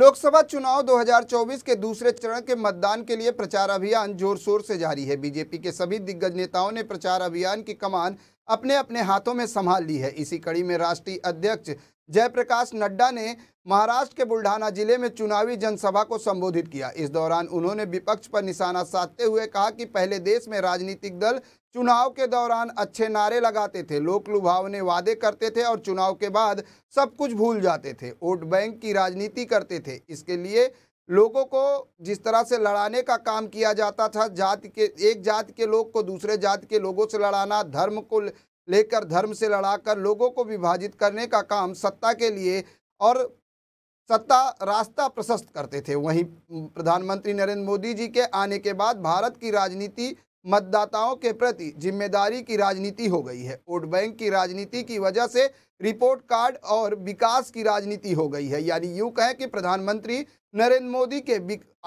लोकसभा चुनाव 2024 के दूसरे चरण के मतदान के लिए प्रचार अभियान जोर शोर से जारी है बीजेपी के सभी दिग्गज नेताओं ने प्रचार अभियान की कमान अपने अपने हाथों में संभाल ली है इसी कड़ी में राष्ट्रीय अध्यक्ष जयप्रकाश नड्डा ने महाराष्ट्र के बुल्ढाना जिले में चुनावी जनसभा को संबोधित किया इस दौरान उन्होंने विपक्ष पर निशाना साधते हुए कहा कि पहले देश में राजनीतिक दल चुनाव के दौरान अच्छे नारे लगाते थे लोक लुभावने वादे करते थे और चुनाव के बाद सब कुछ भूल जाते थे वोट बैंक की राजनीति करते थे इसके लिए लोगों को जिस तरह से लड़ाने का काम किया जाता था जाति के एक जात के लोग को दूसरे जात के लोगों से लड़ाना धर्म को लेकर धर्म से लड़ाकर लोगों को विभाजित करने का काम सत्ता के लिए और सत्ता रास्ता प्रशस्त करते थे वहीं प्रधानमंत्री नरेंद्र मोदी जी के आने के बाद भारत की राजनीति मतदाताओं के प्रति जिम्मेदारी की राजनीति हो गई है वोट बैंक की राजनीति की वजह से रिपोर्ट कार्ड और विकास की राजनीति हो गई है यानी यूँ कहें कि प्रधानमंत्री नरेंद्र मोदी के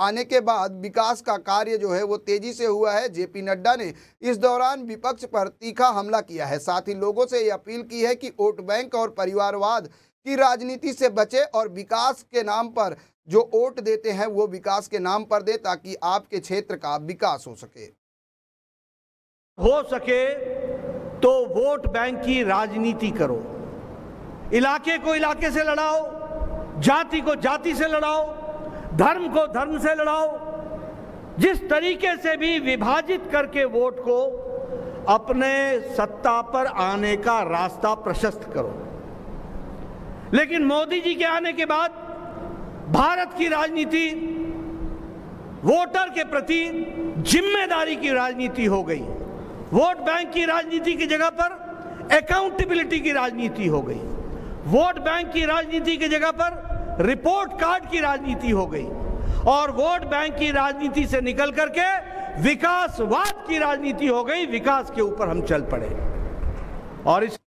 आने के बाद विकास का कार्य जो है वो तेजी से हुआ है जेपी नड्डा ने इस दौरान विपक्ष पर तीखा हमला किया है साथ ही लोगों से ये अपील की है कि वोट बैंक और परिवारवाद की राजनीति से बचे और विकास के नाम पर जो वोट देते हैं वो विकास के नाम पर दे ताकि आपके क्षेत्र का विकास हो सके हो सके तो वोट बैंक की राजनीति करो इलाके को इलाके से लड़ाओ जाति को जाति से लड़ाओ धर्म को धर्म से लड़ाओ जिस तरीके से भी विभाजित करके वोट को अपने सत्ता पर आने का रास्ता प्रशस्त करो लेकिन मोदी जी के आने के बाद भारत की राजनीति वोटर के प्रति जिम्मेदारी की राजनीति हो गई वोट बैंक की राजनीति की जगह पर अकाउंटेबिलिटी की राजनीति हो गई वोट बैंक की राजनीति की जगह पर रिपोर्ट कार्ड की राजनीति हो गई और वोट बैंक की राजनीति से निकल करके विकासवाद की राजनीति हो गई विकास के ऊपर हम चल पड़े और इस